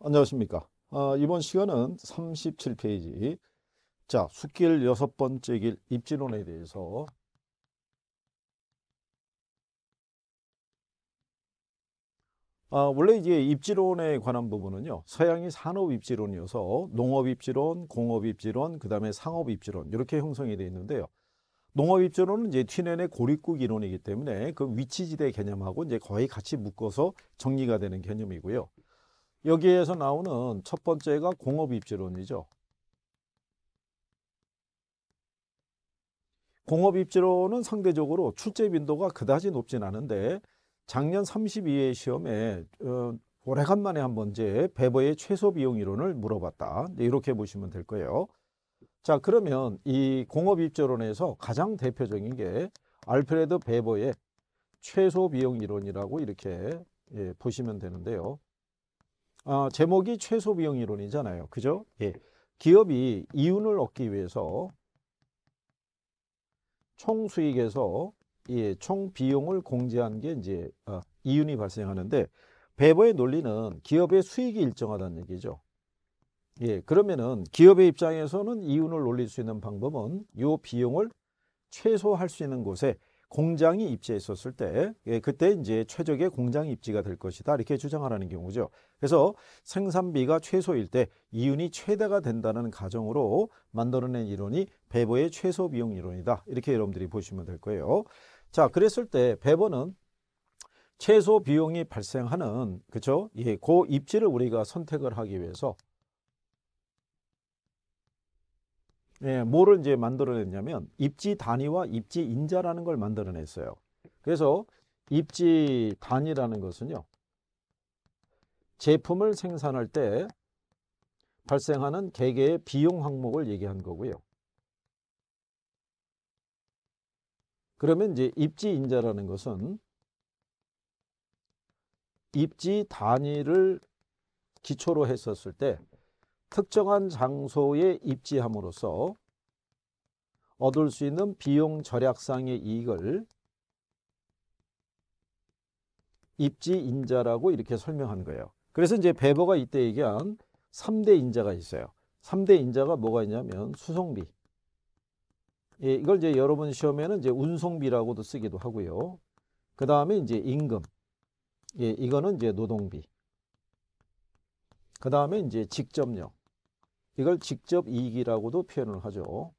안녕하십니까 아, 이번 시간은 37페이지 자 숲길 여섯 번째 길 입지론에 대해서 아, 원래 이제 입지론에 관한 부분은요 서양이 산업 입지론이어서 농업 입지론, 공업 입지론, 그 다음에 상업 입지론 이렇게 형성이 되어 있는데요 농업 입지론은 이제 튀넨의 고립국 이론이기 때문에 그 위치지대 개념하고 이제 거의 같이 묶어서 정리가 되는 개념이고요 여기에서 나오는 첫 번째가 공업입지론이죠. 공업입지론은 상대적으로 출제 빈도가 그다지 높진 않은데 작년 32회 시험에 어, 오래간만에 한번 제베버의 최소 비용 이론을 물어봤다. 이렇게 보시면 될 거예요. 자 그러면 이 공업입지론에서 가장 대표적인 게 알프레드 베버의 최소 비용 이론이라고 이렇게 예, 보시면 되는데요. 어, 제목이 최소 비용 이론이잖아요. 그죠? 예. 기업이 이윤을 얻기 위해서 총 수익에서 예, 총 비용을 공제한 게 이제 어, 이윤이 발생하는데 배버의 논리는 기업의 수익이 일정하다는 얘기죠. 예, 그러면은 기업의 입장에서는 이윤을 올릴 수 있는 방법은 요 비용을 최소할 수 있는 곳에 공장이 입지했었을 때 예, 그때 이제 최적의 공장 입지가 될 것이다 이렇게 주장하라는 경우죠. 그래서 생산비가 최소일 때 이윤이 최대가 된다는 가정으로 만들어낸 이론이 배버의 최소 비용 이론이다 이렇게 여러분들이 보시면 될 거예요. 자 그랬을 때 배버는 최소 비용이 발생하는 그렇죠? 예, 그 입지를 우리가 선택을 하기 위해서 예, 뭐를 이제 만들어냈냐면 입지 단위와 입지 인자라는 걸 만들어냈어요. 그래서 입지 단위라는 것은요. 제품을 생산할 때 발생하는 개개의 비용 항목을 얘기한 거고요. 그러면 이제 입지 인자라는 것은 입지 단위를 기초로 했었을 때 특정한 장소에 입지함으로써 얻을 수 있는 비용 절약상의 이익을 입지인자라고 이렇게 설명한 거예요. 그래서 이제 베버가 이때 얘기한 3대 인자가 있어요. 3대 인자가 뭐가 있냐면 수송비. 예, 이걸 이제 여러분 시험에는 이제 운송비라고도 쓰기도 하고요. 그 다음에 이제 임금. 예, 이거는 이제 노동비. 그 다음에 이제 직접력. 이걸 직접 이익이라고도 표현을 하죠.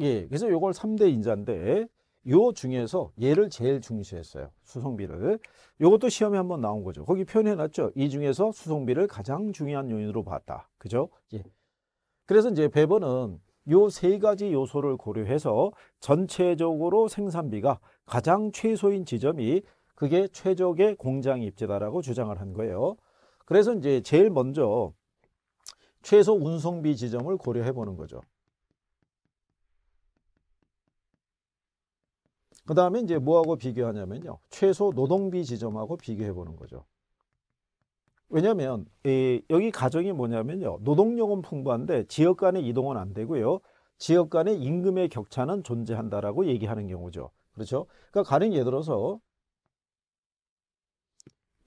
예, 그래서 이걸 3대 인자인데 요 중에서 얘를 제일 중시했어요. 수송비를. 요것도 시험에 한번 나온 거죠. 거기 표현해 놨죠. 이 중에서 수송비를 가장 중요한 요인으로 봤다. 그죠? 예. 그래서 이제 배번은 요 세 가지 요소를 고려해서 전체적으로 생산비가 가장 최소인 지점이 그게 최적의 공장 입지다라고 주장을 한 거예요. 그래서 이제 제일 먼저 최소 운송비 지점을 고려해 보는 거죠. 그 다음에 이제 뭐하고 비교하냐면요. 최소 노동비 지점하고 비교해 보는 거죠. 왜냐하면 여기 가정이 뭐냐면요. 노동력은 풍부한데 지역 간의 이동은 안 되고요. 지역 간의 임금의 격차는 존재한다라고 얘기하는 경우죠. 그렇죠? 그러니까 가령 예를 들어서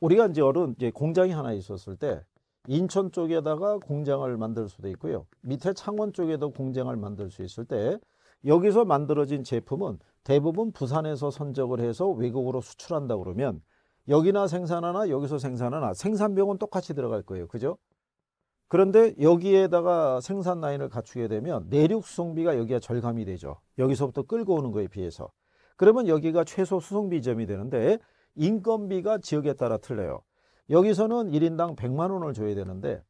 우리가 이제 어른 이제 공장이 하나 있었을 때 인천 쪽에다가 공장을 만들 수도 있고요. 밑에 창원 쪽에도 공장을 만들 수 있을 때 여기서 만들어진 제품은 대부분 부산에서 선적을 해서 외국으로 수출한다 그러면 여기나 생산하나 여기서 생산하나 생산병은 똑같이 들어갈 거예요. 그죠? 그런데 여기에다가 생산 라인을 갖추게 되면 내륙 수송비가 여기가 절감이 되죠. 여기서부터 끌고 오는 거에 비해서. 그러면 여기가 최소 수송비점이 되는데 인건비가 지역에 따라 틀려요. 여기서는 1인당 100만 원을 줘야 되는데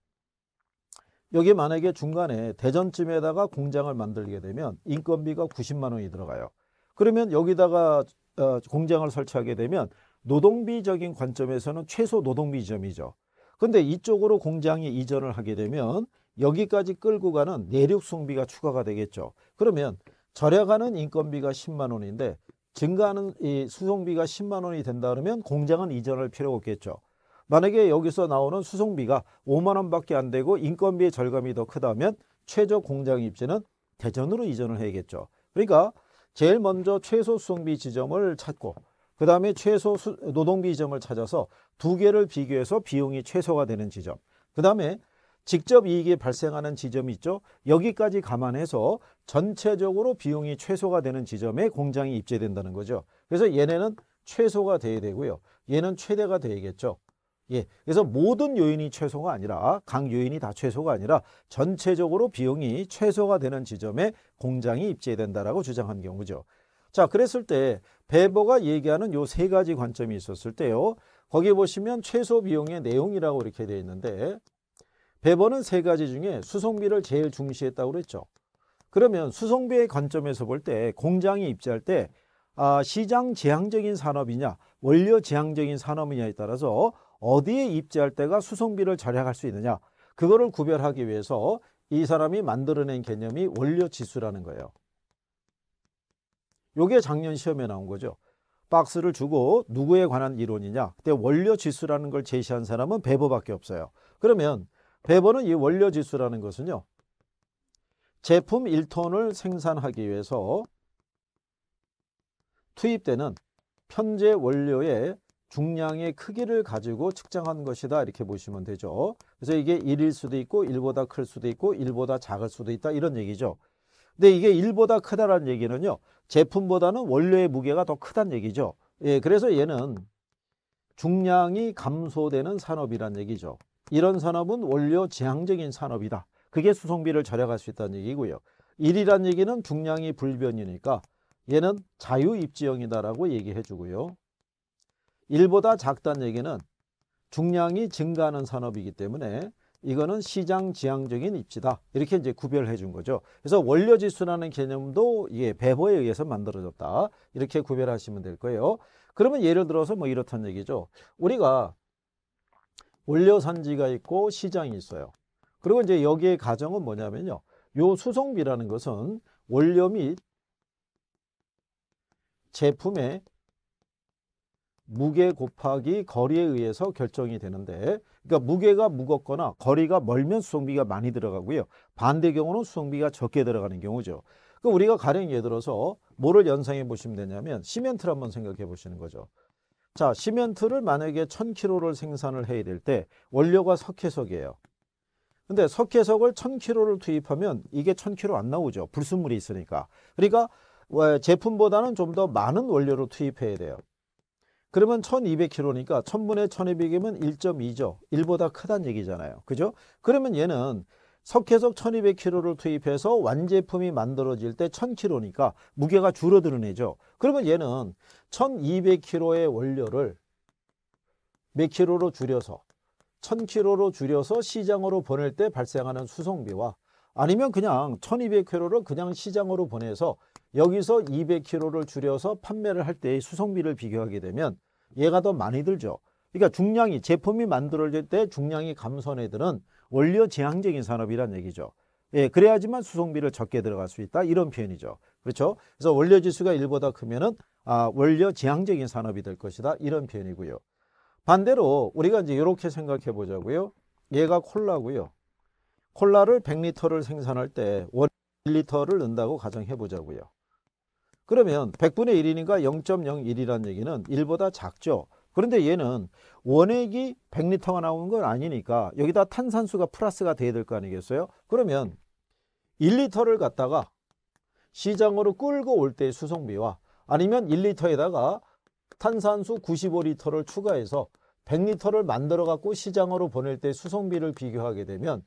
여기 만약에 중간에 대전쯤에다가 공장을 만들게 되면 인건비가 90만 원이 들어가요. 그러면 여기다가 어, 공장을 설치하게 되면 노동비적인 관점에서는 최소 노동비 점이죠 근데 이쪽으로 공장이 이전을 하게 되면 여기까지 끌고 가는 내륙 송비가 추가가 되겠죠. 그러면 절약하는 인건비가 10만 원인데 증가하는 이 수송비가 10만 원이 된다 그러면 공장은 이전할 필요가 없겠죠. 만약에 여기서 나오는 수송비가 5만 원밖에 안 되고 인건비의 절감이 더 크다면 최저 공장 입지는 대전으로 이전을 해야겠죠. 그러니까 제일 먼저 최소 수송비 지점을 찾고 그 다음에 최소 노동비 지점을 찾아서 두 개를 비교해서 비용이 최소가 되는 지점 그 다음에 직접 이익이 발생하는 지점이 있죠. 여기까지 감안해서 전체적으로 비용이 최소가 되는 지점에 공장이 입재된다는 거죠. 그래서 얘네는 최소가 돼야 되고요. 얘는 최대가 되겠죠. 예, 그래서 모든 요인이 최소가 아니라 각 요인이 다 최소가 아니라 전체적으로 비용이 최소가 되는 지점에 공장이 입재된다라고 주장한 경우죠. 자, 그랬을 때 베버가 얘기하는 요 세 가지 관점이 있었을 때요. 거기 보시면 최소 비용의 내용이라고 이렇게 되어 있는데 배번은세 가지 중에 수송비를 제일 중시했다고 그랬죠. 그러면 수송비의 관점에서 볼 때 공장이 입지할 때 아, 시장 지향적인 산업이냐 원료 지향적인 산업이냐에 따라서 어디에 입지할 때가 수송비를 절약할 수 있느냐 그거를 구별하기 위해서 이 사람이 만들어낸 개념이 원료 지수라는 거예요. 요게 작년 시험에 나온 거죠. 박스를 주고 누구에 관한 이론이냐 그때 원료 지수라는 걸 제시한 사람은 배버밖에 없어요. 그러면 배번은 이 원료 지수라는 것은요. 제품 1톤을 생산하기 위해서 투입되는 편제 원료의 중량의 크기를 가지고 측정한 것이다 이렇게 보시면 되죠. 그래서 이게 1일 수도 있고 1보다 클 수도 있고 1보다 작을 수도 있다 이런 얘기죠. 근데 이게 1보다 크다라는 얘기는요. 제품보다는 원료의 무게가 더 크다는 얘기죠. 예, 그래서 얘는 중량이 감소되는 산업이란 얘기죠. 이런 산업은 원료 지향적인 산업이다. 그게 수송비를 절약할 수 있다는 얘기고요. 1이란 얘기는 중량이 불변이니까 얘는 자유입지형이다라고 얘기해 주고요. 1보다 작다는 얘기는 중량이 증가하는 산업이기 때문에 이거는 시장 지향적인 입지다. 이렇게 이제 구별해 준 거죠. 그래서 원료지수라는 개념도 이게 배보에 의해서 만들어졌다. 이렇게 구별하시면 될 거예요. 그러면 예를 들어서 뭐 이렇다는 얘기죠. 우리가 원료 산지가 있고 시장이 있어요. 그리고 이제 여기에 가정은 뭐냐면요. 요 수송비라는 것은 원료 및 제품의 무게 곱하기 거리에 의해서 결정이 되는데 그러니까 무게가 무겁거나 거리가 멀면 수송비가 많이 들어가고요. 반대 경우는 수송비가 적게 들어가는 경우죠. 그 우리가 가령 예를 들어서 뭐를 연상해 보시면 되냐면 시멘트를 한번 생각해 보시는 거죠. 자, 시멘트를 만약에 1000kg를 생산을 해야 될 때 원료가 석회석이에요. 근데 석회석을 1000kg를 투입하면 이게 1000kg 안 나오죠. 불순물이 있으니까. 그러니까 제품보다는 좀 더 많은 원료를 투입해야 돼요. 그러면 1200kg니까 1000분의 1200이면 1.2죠. 1보다 크다는 얘기잖아요. 그죠? 그러면 얘는 석회석 1200kg를 투입해서 완제품이 만들어질 때 1000kg니까 무게가 줄어드는 애죠. 그러면 얘는 1200kg의 원료를 몇 kg로 줄여서 1000kg로 줄여서 시장으로 보낼 때 발생하는 수송비와 아니면 그냥 1200kg를 그냥 시장으로 보내서 여기서 200kg를 줄여서 판매를 할 때의 수송비를 비교하게 되면 얘가 더 많이 들죠. 그러니까 중량이 제품이 만들어질 때 중량이 감소한 애들은 원료 지향적인 산업이란 얘기죠. 예, 그래야지만 수송비를 적게 들어갈 수 있다 이런 표현이죠. 그렇죠? 그래서 원료 지수가 1보다 크면은 아, 원료 지향적인 산업이 될 것이다 이런 표현이고요. 반대로 우리가 이제 이렇게 생각해 보자고요. 얘가 콜라고요. 콜라를 100리터를 생산할 때 1리터를 넣는다고 가정해 보자고요. 그러면 100분의 1이니까 0.01이라는 얘기는 1보다 작죠. 그런데 얘는 원액이 100리터가 나오는 건 아니니까 여기다 탄산수가 플러스가 돼야 될 거 아니겠어요? 그러면 1리터를 갖다가 시장으로 끌고 올 때 수송비와 아니면 1리터에다가 탄산수 95리터를 추가해서 100리터를 만들어 갖고 시장으로 보낼 때 수송비를 비교하게 되면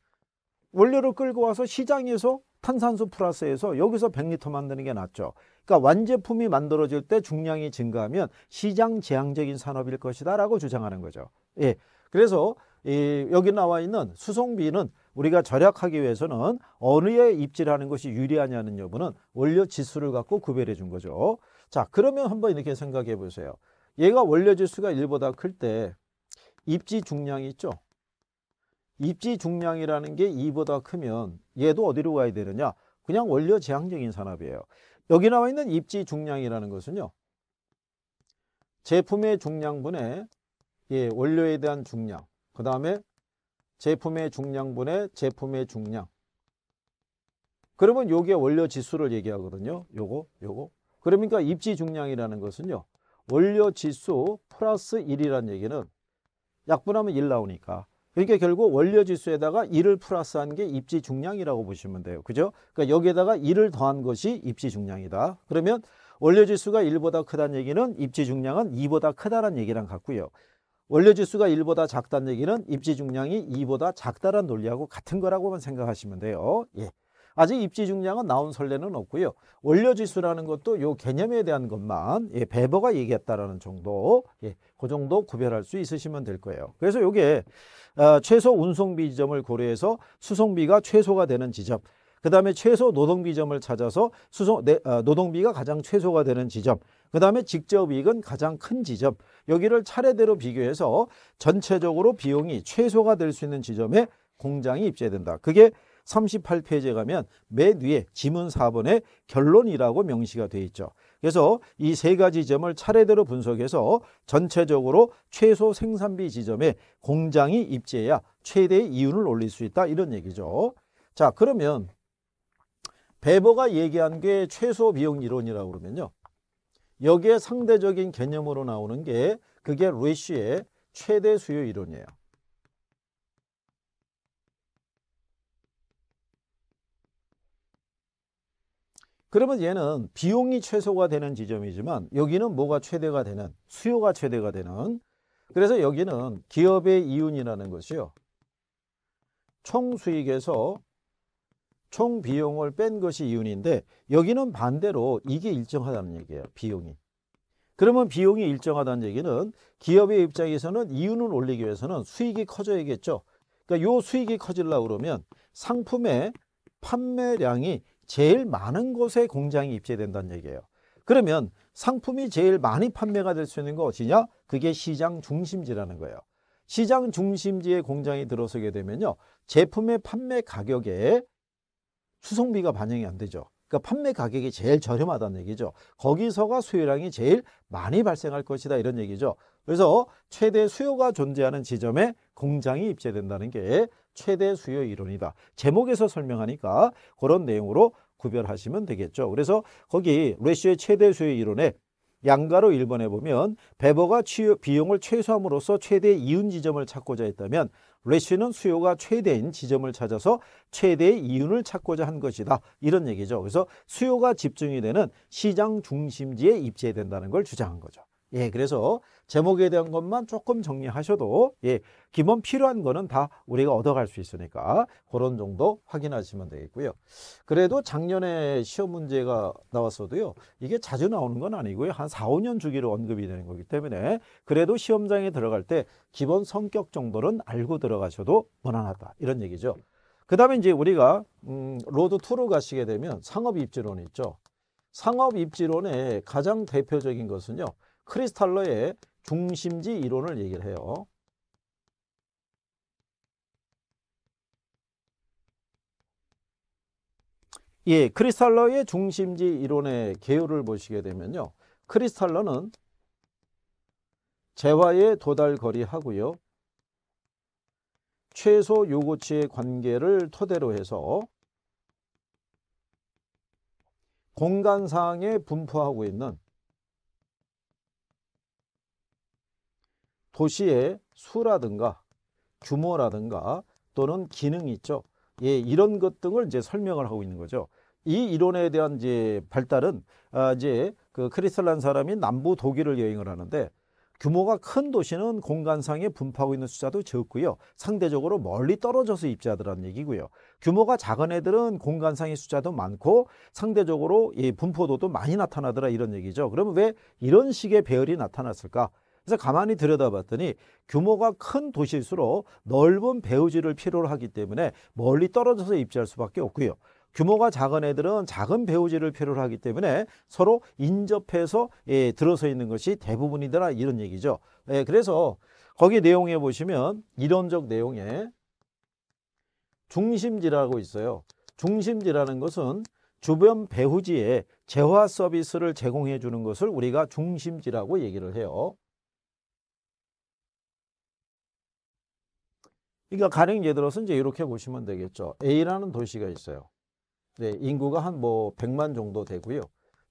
원료를 끌고 와서 시장에서 탄산수 플러스에서 여기서 100리터 만드는 게 낫죠. 그러니까 완제품이 만들어질 때 중량이 증가하면 시장 재앙적인 산업일 것이다라고 주장하는 거죠. 예. 그래서 이 여기 나와 있는 수송비는 우리가 절약하기 위해서는 어느에 입질하는 것이 유리하냐는 여부는 원료 지수를 갖고 구별해 준 거죠. 자, 그러면 한번 이렇게 생각해 보세요. 얘가 원료 지수가 1보다 클 때 입지 중량이 있죠. 입지 중량이라는 게 2보다 크면 얘도 어디로 가야 되느냐? 그냥 원료 제한적인 산업이에요. 여기 나와 있는 입지 중량이라는 것은요. 제품의 중량분에 예, 원료에 대한 중량, 그 다음에 제품의 중량분에 제품의 중량. 그러면 요게 원료 지수를 얘기하거든요. 요거, 요거. 그러니까 입지 중량이라는 것은요. 원료 지수 플러스 1이라는 얘기는 약분하면 1 나오니까 그러니까 결국 원료 지수에다가 1을 플러스한 게 입지 중량이라고 보시면 돼요. 그죠? 그러니까 여기에다가 1을 더한 것이 입지 중량이다. 그러면 원료 지수가 1보다 크다는 얘기는 입지 중량은 2보다 크다는 얘기랑 같고요. 원료 지수가 1보다 작다는 얘기는 입지 중량이 2보다 작다는 논리하고 같은 거라고만 생각하시면 돼요. 예. 아직 입지 중량은 나온 설례는 없고요. 원료지수라는 것도 요 개념에 대한 것만 예, 베버가 얘기했다라는 정도 예, 그 정도 구별할 수 있으시면 될 거예요. 그래서 요게 어, 최소 운송비 지점을 고려해서 수송비가 최소가 되는 지점 그 다음에 최소 노동비 점을 찾아서 수송, 네, 어, 노동비가 가장 최소가 되는 지점 그 다음에 직접이익은 가장 큰 지점 여기를 차례대로 비교해서 전체적으로 비용이 최소가 될 수 있는 지점에 공장이 입재된다. 그게 38페이지에 가면 맨 위에 지문 4번에 결론이라고 명시가 되어 있죠. 그래서 이 세 가지 점을 차례대로 분석해서 전체적으로 최소 생산비 지점에 공장이 입지해야 최대의 이윤을 올릴 수 있다 이런 얘기죠. 자 그러면 베버가 얘기한 게 최소 비용 이론이라고 그러면요. 여기에 상대적인 개념으로 나오는 게 그게 루시의 최대 수요 이론이에요. 그러면 얘는 비용이 최소가 되는 지점이지만 여기는 뭐가 최대가 되는 수요가 최대가 되는 그래서 여기는 기업의 이윤이라는 것이요. 총수익에서 총비용을 뺀 것이 이윤인데 여기는 반대로 이게 일정하다는 얘기예요. 비용이. 그러면 비용이 일정하다는 얘기는 기업의 입장에서는 이윤을 올리기 위해서는 수익이 커져야겠죠. 그러니까 요 수익이 커질라 그러면 상품의 판매량이 제일 많은 곳에 공장이 입재된다는 얘기예요. 그러면 상품이 제일 많이 판매가 될 수 있는 거 어디냐? 그게 시장 중심지라는 거예요. 시장 중심지에 공장이 들어서게 되면요. 제품의 판매 가격에 수송비가 반영이 안 되죠. 그러니까 판매 가격이 제일 저렴하다는 얘기죠. 거기서가 수요량이 제일 많이 발생할 것이다 이런 얘기죠. 그래서 최대 수요가 존재하는 지점에 공장이 입재된다는 게 최대 수요 이론이다. 제목에서 설명하니까 그런 내용으로 구별하시면 되겠죠. 그래서 거기 레시의 최대 수요 이론에 양가로 1번에 보면 베버가 취요, 비용을 최소함으로써 최대 이윤 지점을 찾고자 했다면 레시는 수요가 최대인 지점을 찾아서 최대의 이윤을 찾고자 한 것이다. 이런 얘기죠. 그래서 수요가 집중이 되는 시장 중심지에 입지해야 된다는 걸 주장한 거죠. 예, 그래서 제목에 대한 것만 조금 정리하셔도 예, 기본 필요한 거는 다 우리가 얻어갈 수 있으니까 그런 정도 확인하시면 되겠고요. 그래도 작년에 시험 문제가 나왔어도요. 이게 자주 나오는 건 아니고요. 한 4, 5년 주기로 언급이 되는 거기 때문에 그래도 시험장에 들어갈 때 기본 성격 정도는 알고 들어가셔도 무난하다. 이런 얘기죠. 그 다음에 이제 우리가 음, 로드 투로 가시게 되면 상업 입지론 있죠. 상업 입지론의 가장 대표적인 것은요. 크리스탈러의 중심지 이론을 얘기를 해요. 예, 크리스탈러의 중심지 이론의 개요를 보시게 되면요. 크리스탈러는 재화의 도달거리 하고요. 최소 요구치의 관계를 토대로 해서 공간상에 분포하고 있는 도시의 수라든가 규모라든가 또는 기능이 있죠. 예, 이런 것 등을 이제 설명을 하고 있는 거죠. 이 이론에 대한 이제 발달은 아, 이제 그 크리스란 탈 사람이 남부 독일을 여행을 하는데 규모가 큰 도시는 공간상에 분포하고 있는 숫자도 적고요. 상대적으로 멀리 떨어져서 입자들한 얘기고요. 규모가 작은 애들은 공간상의 숫자도 많고 상대적으로 이 분포도도 많이 나타나더라 이런 얘기죠. 그러면 왜 이런 식의 배열이 나타났을까? 그래서 가만히 들여다봤더니 규모가 큰 도시일수록 넓은 배우지를 필요로 하기 때문에 멀리 떨어져서 입지할 수밖에 없고요. 규모가 작은 애들은 작은 배우지를 필요로 하기 때문에 서로 인접해서 예, 들어서 있는 것이 대부분이더라 이런 얘기죠. 예, 그래서 거기 내용에 보시면 이론적 내용에 중심지라고 있어요. 중심지라는 것은 주변 배후지에 재화 서비스를 제공해 주는 것을 우리가 중심지라고 얘기를 해요. 그러니까 가령 예를 들어서 이제 이렇게 보시면 되겠죠. A라는 도시가 있어요. 네, 인구가 한 뭐 100만 정도 되고요.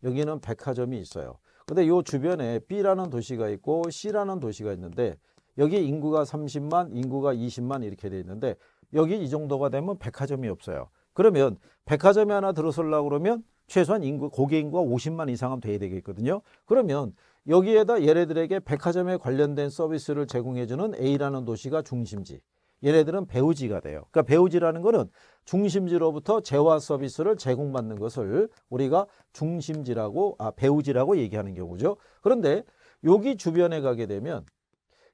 여기는 백화점이 있어요. 근데 요 주변에 B라는 도시가 있고 C라는 도시가 있는데 여기 인구가 30만, 인구가 20만 이렇게 돼 있는데 여기 이 정도가 되면 백화점이 없어요. 그러면 백화점이 하나 들어설려고 그러면 최소한 인구 고객 인구가 50만 이상은 돼야 되겠거든요. 그러면 여기에다 얘네들에게 백화점에 관련된 서비스를 제공해 주는 A라는 도시가 중심지. 얘네들은 배우지가 돼요. 그러니까 배우지라는 거는 중심지로부터 재화 서비스를 제공받는 것을 우리가 중심지라고 아 배우지라고 얘기하는 경우죠. 그런데 여기 주변에 가게 되면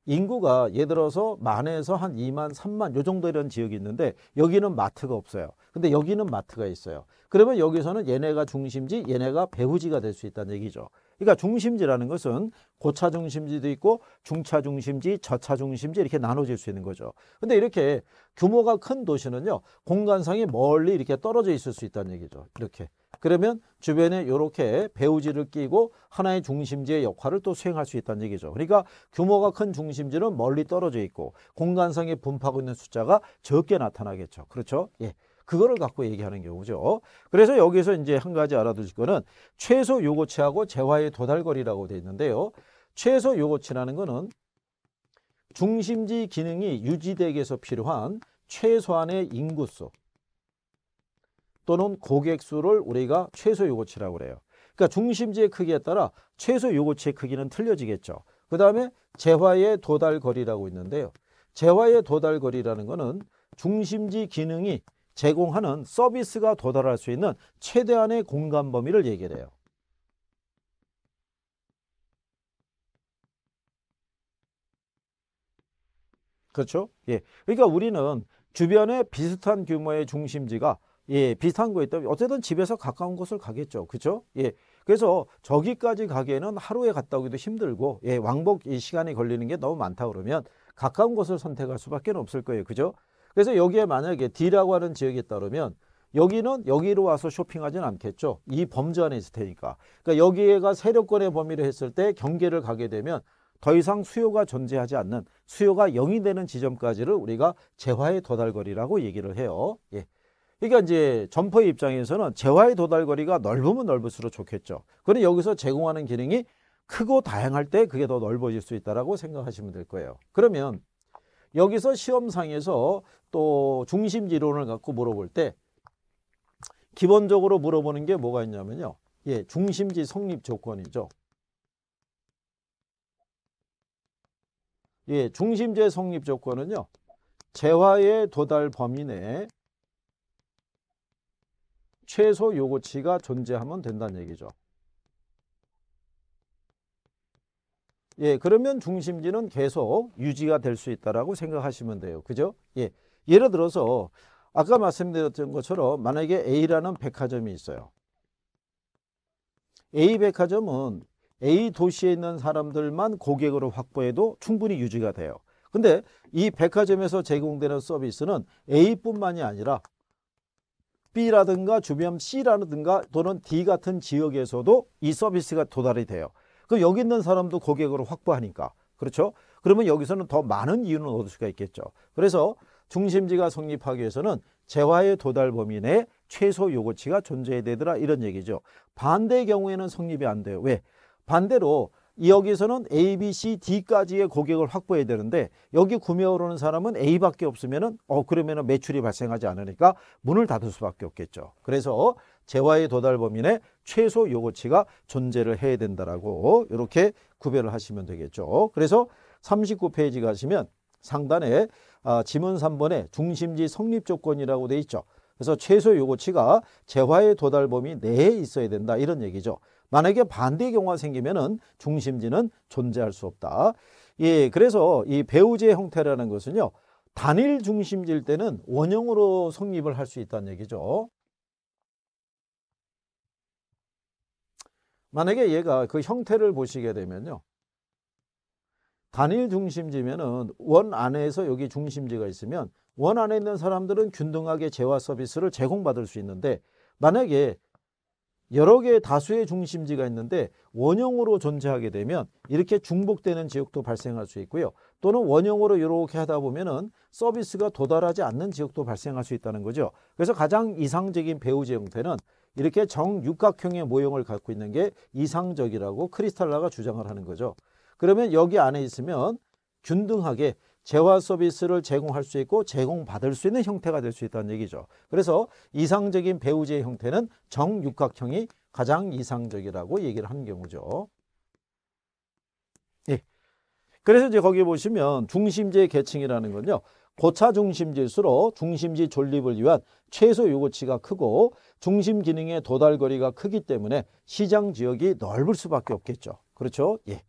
인구가 예를 들어서 만에서 한 2만, 3만 요 정도 이런 지역이 있는데 여기는 마트가 없어요. 근데 여기는 마트가 있어요. 그러면 여기서는 얘네가 중심지, 얘네가 배후지가 될 수 있다는 얘기죠. 그러니까 중심지라는 것은 고차 중심지도 있고 중차 중심지, 저차 중심지 이렇게 나눠질 수 있는 거죠. 근데 이렇게 규모가 큰 도시는요. 공간상이 멀리 이렇게 떨어져 있을 수 있다는 얘기죠. 이렇게. 그러면 주변에 이렇게 배우지를 끼고 하나의 중심지의 역할을 또 수행할 수 있다는 얘기죠. 그러니까 규모가 큰 중심지는 멀리 떨어져 있고 공간상에 분포하고 있는 숫자가 적게 나타나겠죠. 그렇죠? 예. 그거를 갖고 얘기하는 경우죠. 그래서 여기서 이제 한 가지 알아두실 거는 최소 요거치하고 재화의 도달거리라고 되어 있는데요. 최소 요거치라는 거는 중심지 기능이 유지되기 위해서 필요한 최소한의 인구수 또는 고객수를 우리가 최소 요거치라고 그래요. 그러니까 중심지의 크기에 따라 최소 요거치의 크기는 틀려지겠죠. 그 다음에 재화의 도달거리라고 있는데요. 재화의 도달거리라는 것은 중심지 기능이 제공하는 서비스가 도달할 수 있는 최대한의 공간 범위를 얘기를 해요. 그렇죠? 예. 그러니까 우리는 주변에 비슷한 규모의 중심지가 예, 비슷한 거에 있다면 어쨌든 집에서 가까운 곳을 가겠죠. 그렇죠? 예. 그래서 저기까지 가기에는 하루에 갔다 오기도 힘들고 예, 왕복 이 시간이 걸리는 게 너무 많다 그러면 가까운 곳을 선택할 수밖에 없을 거예요. 그죠? 그래서 여기에 만약에 D라고 하는 지역에 따르면 여기는 여기로 와서 쇼핑하진 않겠죠. 이 범주 안에 있을 테니까. 그러니까 여기가 세력권의 범위를 했을 때 경계를 가게 되면 더 이상 수요가 존재하지 않는 수요가 영이 되는 지점까지를 우리가 재화의 도달거리라고 얘기를 해요. 예. 그러니까 이제 점퍼의 입장에서는 재화의 도달거리가 넓으면 넓을수록 좋겠죠. 그런데 여기서 제공하는 기능이 크고 다양할 때 그게 더 넓어질 수 있다라고 생각하시면 될 거예요. 그러면 여기서 시험상에서 또 중심 지론을 갖고 물어볼 때 기본적으로 물어보는 게 뭐가 있냐면요. 예, 중심지 성립 조건이죠. 예, 중심지의 성립 조건은요. 재화의 도달 범위 내에 최소 요구치가 존재하면 된다는 얘기죠. 예, 그러면 중심지는 계속 유지가 될 수 있다라고 생각하시면 돼요. 그죠? 예. 예를 들어서 아까 말씀드렸던 것처럼 만약에 A라는 백화점이 있어요. A 백화점은 A 도시에 있는 사람들만 고객으로 확보해도 충분히 유지가 돼요. 근데 이 백화점에서 제공되는 서비스는 A뿐만이 아니라 B라든가 주변 C라든가 또는 D 같은 지역에서도 이 서비스가 도달이 돼요. 그 여기 있는 사람도 고객으로 확보하니까 그렇죠? 그러면 여기서는 더 많은 이윤을 얻을 수가 있겠죠. 그래서 중심지가 성립하기 위해서는 재화의 도달 범위 내 최소 요구치가 존재해야 되더라 이런 얘기죠. 반대의 경우에는 성립이 안 돼요. 왜? 반대로 여기서는 A, B, C, D까지의 고객을 확보해야 되는데 여기 구매하러 오 사람은 A밖에 없으면은 어 그러면은 매출이 발생하지 않으니까 문을 닫을 수밖에 없겠죠. 그래서 재화의 도달 범위 내 최소 요구치가 존재를 해야 된다라고 이렇게 구별을 하시면 되겠죠. 그래서 39페이지 가시면 상단에 아, 지문 3번에 중심지 성립 조건이라고 돼 있죠. 그래서 최소 요구치가 재화의 도달 범위 내에 있어야 된다 이런 얘기죠. 만약에 반대 경우가 생기면은 중심지는 존재할 수 없다. 예, 그래서 이 배우제 형태라는 것은요. 단일 중심지일 때는 원형으로 성립을 할 수 있다는 얘기죠. 만약에 얘가 그 형태를 보시게 되면요. 단일 중심지면은 원 안에서 여기 중심지가 있으면 원 안에 있는 사람들은 균등하게 재화 서비스를 제공받을 수 있는데 만약에 여러 개의 다수의 중심지가 있는데 원형으로 존재하게 되면 이렇게 중복되는 지역도 발생할 수 있고요. 또는 원형으로 이렇게 하다 보면은 서비스가 도달하지 않는 지역도 발생할 수 있다는 거죠. 그래서 가장 이상적인 배우지 형태는 이렇게 정육각형의 모형을 갖고 있는 게 이상적이라고 크리스탈라가 주장을 하는 거죠. 그러면 여기 안에 있으면 균등하게 재화 서비스를 제공할 수 있고 제공받을 수 있는 형태가 될 수 있다는 얘기죠. 그래서 이상적인 배우지의 형태는 정육각형이 가장 이상적이라고 얘기를 하는 경우죠. 예. 그래서 이제 거기 보시면 중심제 계층이라는 건요. 고차 중심지일수록 중심지 존립을 위한 최소 요구치가 크고 중심 기능의 도달 거리가 크기 때문에 시장 지역이 넓을 수밖에 없겠죠. 그렇죠? 예.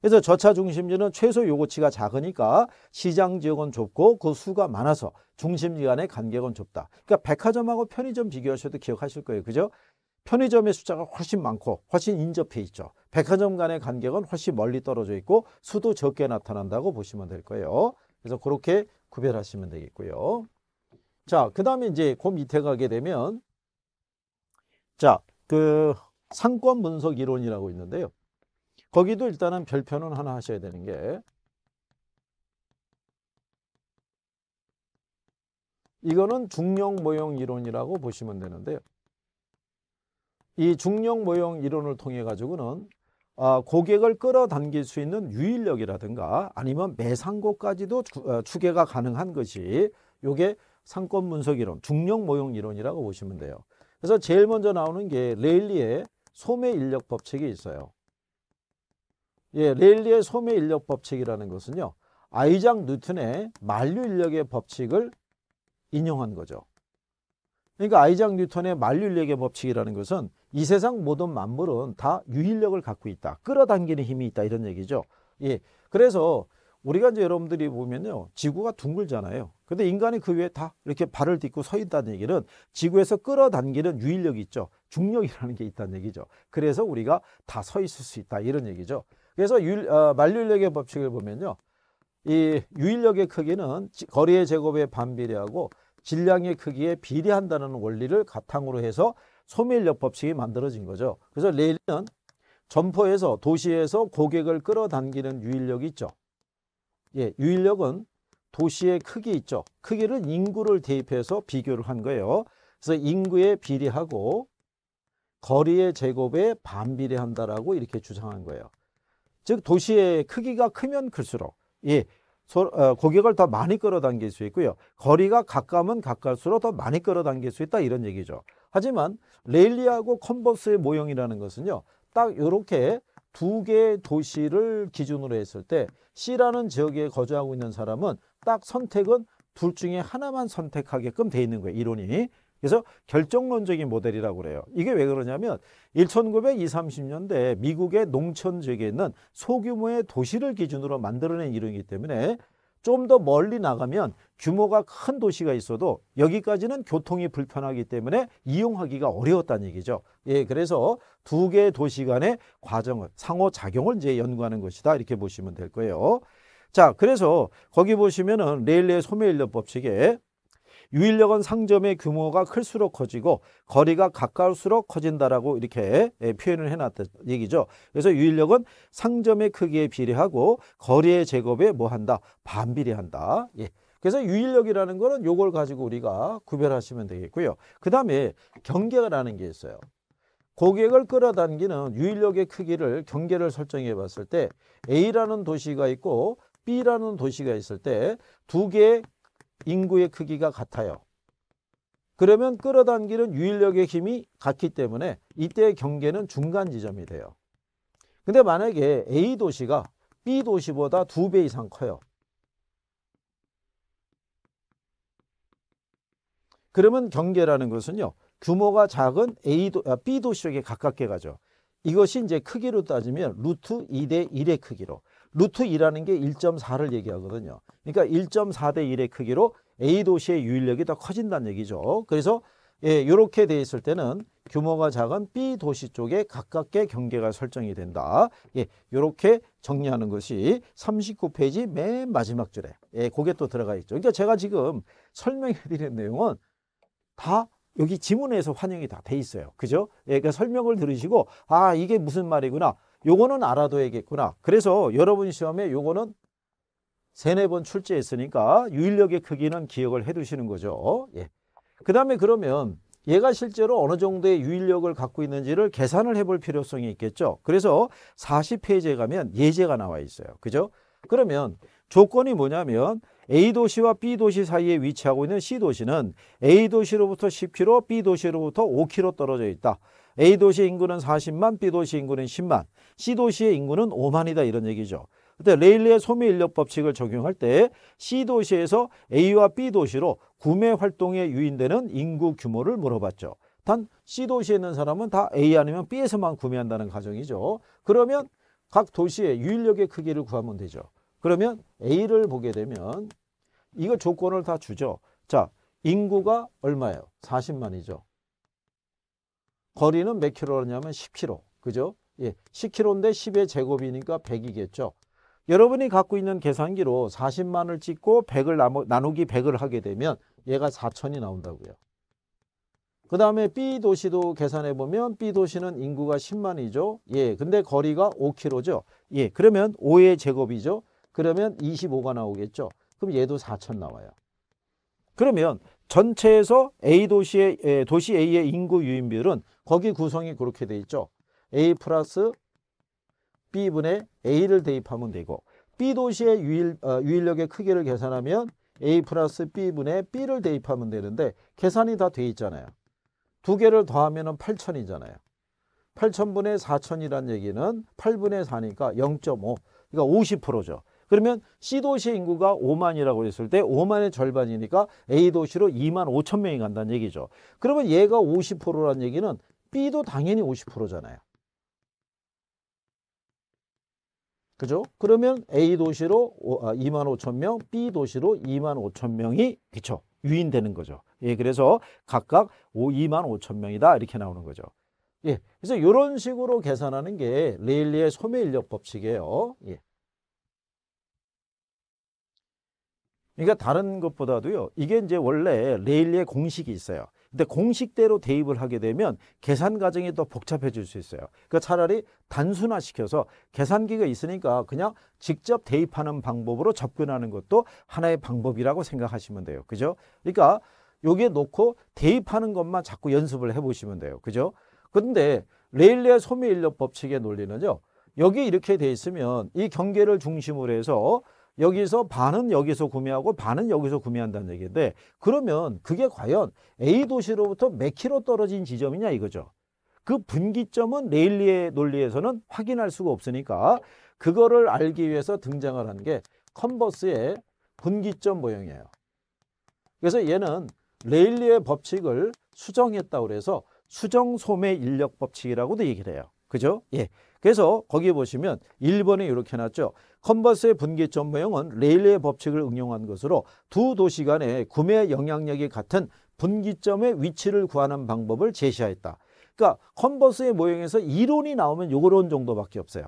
그래서 저차 중심지는 최소 요구치가 작으니까 시장 지역은 좁고 그 수가 많아서 중심지 간의 간격은 좁다. 그러니까 백화점하고 편의점 비교하셔도 기억하실 거예요. 그죠? 편의점의 숫자가 훨씬 많고 훨씬 인접해 있죠. 백화점 간의 간격은 훨씬 멀리 떨어져 있고 수도 적게 나타난다고 보시면 될 거예요. 그래서 그렇게 구별하시면 되겠고요. 자, 그 다음에 이제 그 밑에 가게 되면 자, 그 상권 분석 이론이라고 있는데요. 거기도 일단은 별표는 하나 하셔야 되는 게 이거는 중용 모형 이론이라고 보시면 되는데요. 이중용 모형 이론을 통해 가지고는 아, 고객을 끌어당길 수 있는 유인력이라든가 아니면 매상고까지도 어, 추계가 가능한 것이 요게 상권 분석 이론, 중력 모형 이론이라고 보시면 돼요. 그래서 제일 먼저 나오는 게 레일리의 소매 인력 법칙이 있어요. 예, 레일리의 소매 인력 법칙이라는 것은요. 아이작 뉴튼의 만류 인력의 법칙을 인용한 거죠. 그러니까 아이작 뉴턴의 만류인력의 법칙이라는 것은 이 세상 모든 만물은 다 유인력을 갖고 있다. 끌어당기는 힘이 있다. 이런 얘기죠. 예. 그래서 우리가 이제 여러분들이 보면요. 지구가 둥글잖아요. 근데 인간이 그 위에 다 이렇게 발을 딛고 서 있다는 얘기는 지구에서 끌어당기는 유인력이 있죠. 중력이라는 게 있다는 얘기죠. 그래서 우리가 다 서 있을 수 있다. 이런 얘기죠. 그래서 유, 어, 만류인력의 법칙을 보면요. 이 유인력의 크기는 거리의 제곱에 반비례하고 질량의 크기에 비례한다는 원리를 가탕으로 해서 소멸력 법칙이 만들어진 거죠. 그래서 레일은 점포에서 도시에서 고객을 끌어당기는 유인력이 있죠. 예, 유인력은 도시의 크기 있죠. 크기를 인구를 대입해서 비교를 한 거예요. 그래서 인구에 비례하고 거리의 제곱에 반비례한다라고 이렇게 주장한 거예요. 즉 도시의 크기가 크면 클수록 예, 어, 고객을 더 많이 끌어당길 수 있고요. 거리가 가까면 우 가까울수록 더 많이 끌어당길 수 있다 이런 얘기죠. 하지만 레일리하고 컨버스의 모형이라는 것은요. 딱 이렇게 두 개의 도시를 기준으로 했을 때 C라는 지역에 거주하고 있는 사람은 딱 선택은 둘 중에 하나만 선택하게끔 돼 있는 거예요. 이론이. 그래서 결정론적인 모델이라고 그래요. 이게 왜 그러냐면 1920, 3년대 미국의 농촌 지역에는 있 소규모의 도시를 기준으로 만들어낸 이론이기 때문에 좀 더 멀리 나가면 규모가 큰 도시가 있어도 여기까지는 교통이 불편하기 때문에 이용하기가 어려웠다는 얘기죠. 예, 그래서 두 개의 도시 간의 과정을 상호작용을 이제 연구하는 것이다 이렇게 보시면 될 거예요. 자, 그래서 거기 보시면은 레일리의 소매인력 법칙에 유인력은 상점의 규모가 클수록 커지고 거리가 가까울수록 커진다라고 이렇게 예, 표현을 해놨다 얘기죠. 그래서 유인력은 상점의 크기에 비례하고 거리의 제곱에 뭐 한다? 반비례한다. 예. 그래서 유인력이라는 거는 요걸 가지고 우리가 구별하시면 되겠고요. 그 다음에 경계라는 게 있어요. 고객을 끌어당기는 유인력의 크기를 경계를 설정해 봤을 때 A라는 도시가 있고 B라는 도시가 있을 때 두 개의 인구의 크기가 같아요. 그러면 끌어당기는 유인력의 힘이 같기 때문에 이때의 경계는 중간 지점이 돼요. 근데 만약에 A 도시가 B 도시보다 두 배 이상 커요. 그러면 경계라는 것은요. 규모가 작은 A도, 아, B 도시에 가깝게 가죠. 이것이 이제 크기로 따지면 루트 2대 1의 크기로 루트 2라는 게 1.4를 얘기하거든요. 그러니까 1.4 대 1의 크기로 A 도시의 유인력이 더 커진다는 얘기죠. 그래서 예, 이렇게 돼 있을 때는 규모가 작은 B 도시 쪽에 가깝게 경계가 설정이 된다. 예, 이렇게 정리하는 것이 39페이지 맨 마지막 줄에 예, 그게 또 들어가 있죠. 그러니까 제가 지금 설명해 드린 내용은 다 여기 지문에서 환영이 다 돼 있어요. 그죠? 예, 그러니까 설명을 들으시고 아 이게 무슨 말이구나 요거는 알아둬야겠구나. 그래서 여러분 시험에 요거는 세네 번 출제했으니까 유인력의 크기는 기억을 해 두시는 거죠. 예. 그 다음에 그러면 얘가 실제로 어느 정도의 유인력을 갖고 있는지를 계산을 해볼 필요성이 있겠죠. 그래서 40페이지에 가면 예제가 나와 있어요. 그죠? 그러면 조건이 뭐냐면 A도시와 B도시 사이에 위치하고 있는 C도시는 A도시로부터 10km, B도시로부터 5km 떨어져 있다. A도시의 인구는 40만, B도시 인구는 10만, C도시의 인구는 5만이다 이런 얘기죠. 그때 레일리의 소매 인력 법칙을 적용할 때 C도시에서 A와 B도시로 구매 활동에 유인되는 인구 규모를 물어봤죠. 단 C도시에 있는 사람은 다 A 아니면 B에서만 구매한다는 가정이죠. 그러면 각 도시의 유인력의 크기를 구하면 되죠. 그러면 A를 보게 되면 이거 조건을 다 주죠. 자, 인구가 얼마예요? 40만이죠. 거리는 몇 킬로냐면 10킬로. 그죠? 예, 10킬로인데 10의 제곱이니까 100이겠죠. 여러분이 갖고 있는 계산기로 40만을 찍고 100을 나누기 100을 하게 되면 얘가 4천이 나온다고요. 그 다음에 B 도시도 계산해 보면 B 도시는 인구가 10만이죠. 예, 근데 거리가 5 k 로죠 예, 그러면 5의 제곱이죠. 그러면 25가 나오겠죠. 그럼 얘도 4천 나와요. 그러면 전체에서 A 도시의 예, 도시 A의 인구 유인비율은 거기 구성이 그렇게 돼 있죠. A 플러스 B분의 A를 대입하면 되고 B 도시의 유일, 어, 유인력의 크기를 계산하면 A 플러스 B분의 B를 대입하면 되는데 계산이 다 돼 있잖아요. 두 개를 더하면 8천이잖아요 8천분의 4천이란 얘기는 8분의 4니까 0.5 그러니까 50%죠. 그러면 C도시 인구가 5만이라고 했을 때 5만의 절반이니까 A도시로 2만 5천 명이 간다는 얘기죠. 그러면 얘가 50%란 얘기는 B도 당연히 50%잖아요. 그죠? 그러면 A 도시로 2만 아, 5천 명, B 도시로 2만 5천 명이 그쵸 유인되는 거죠. 예, 그래서 각각 2만 5천 명이다 이렇게 나오는 거죠. 예, 그래서 이런 식으로 계산하는 게 레일리의 소매 인력 법칙이에요. 예. 그러니까 다른 것보다도요. 이게 이제 원래 레일리의 공식이 있어요. 근데 공식대로 대입을 하게 되면 계산 과정이 더 복잡해질 수 있어요. 그러니까 차라리 단순화시켜서 계산기가 있으니까 그냥 직접 대입하는 방법으로 접근하는 것도 하나의 방법이라고 생각하시면 돼요. 그죠? 그러니까 여기에 놓고 대입하는 것만 자꾸 연습을 해보시면 돼요. 그죠? 그런데 레일리의 소매인력 법칙의 논리는요. 여기 이렇게 돼 있으면 이 경계를 중심으로 해서 여기서 반은 여기서 구매하고 반은 여기서 구매한다는 얘기인데 그러면 그게 과연 A 도시로부터 몇 킬로 떨어진 지점이냐 이거죠. 그 분기점은 레일리의 논리에서는 확인할 수가 없으니까 그거를 알기 위해서 등장을 한 게 컨버스의 분기점 모형이에요. 그래서 얘는 레일리의 법칙을 수정했다고 해서 수정 소매 인력 법칙이라고도 얘기를 해요. 그죠? 예. 그래서 거기에 보시면 1번에 이렇게 해놨죠. 컨버스의 분기점 모형은 레일의 법칙을 응용한 것으로 두 도시 간의 구매 영향력이 같은 분기점의 위치를 구하는 방법을 제시하였다. 그러니까 컨버스의 모형에서 이론이 나오면 요런 정도밖에 없어요.